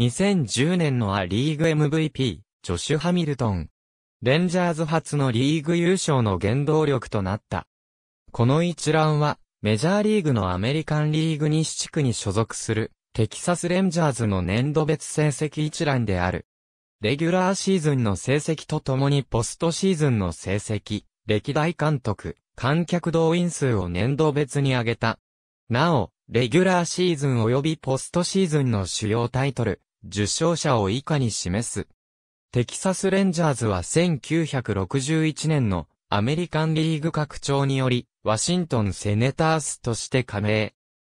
2010年のア・リーグ MVP、ジョシュ・ハミルトン。レンジャーズ初のリーグ優勝の原動力となった。この一覧は、メジャーリーグのアメリカンリーグ西地区に所属する、テキサスレンジャーズの年度別成績一覧である。レギュラーシーズンの成績とともにポストシーズンの成績、歴代監督、観客動員数を年度別に上げた。なお、レギュラーシーズン及びポストシーズンの主要タイトル、受賞者を以下に示す。テキサスレンジャーズは1961年のアメリカンリーグ拡張により、ワシントンセネタースとして加盟。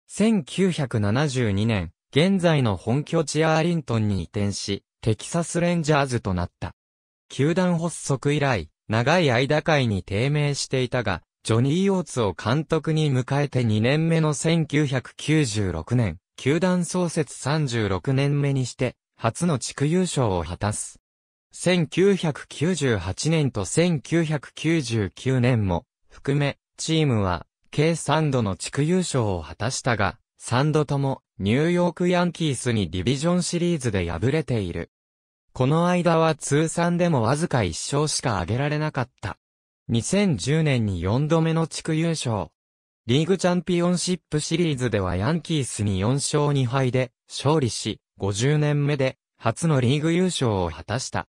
1972年、現在の本拠地アーリントンに移転し、テキサスレンジャーズとなった。球団発足以来、長い間会に低迷していたが、ジョニー・オーツを監督に迎えて2年目の1996年、球団創設36年目にして、初の地区優勝を果たす。1998年と1999年も、含め、チームは、計3度の地区優勝を果たしたが、3度とも、ニューヨークヤンキースにディビジョンシリーズで敗れている。この間は通算でもわずか1勝しか挙げられなかった。2010年に4度目の地区優勝、リーグチャンピオンシップシリーズではヤンキースに4勝2敗で勝利し、50年目で初のリーグ優勝を果たした。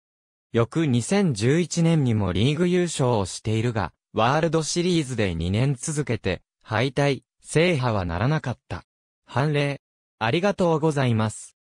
翌2011年にもリーグ優勝をしているが、ワールドシリーズで2年続けて敗退、制覇はならなかった。判例、ありがとうございます。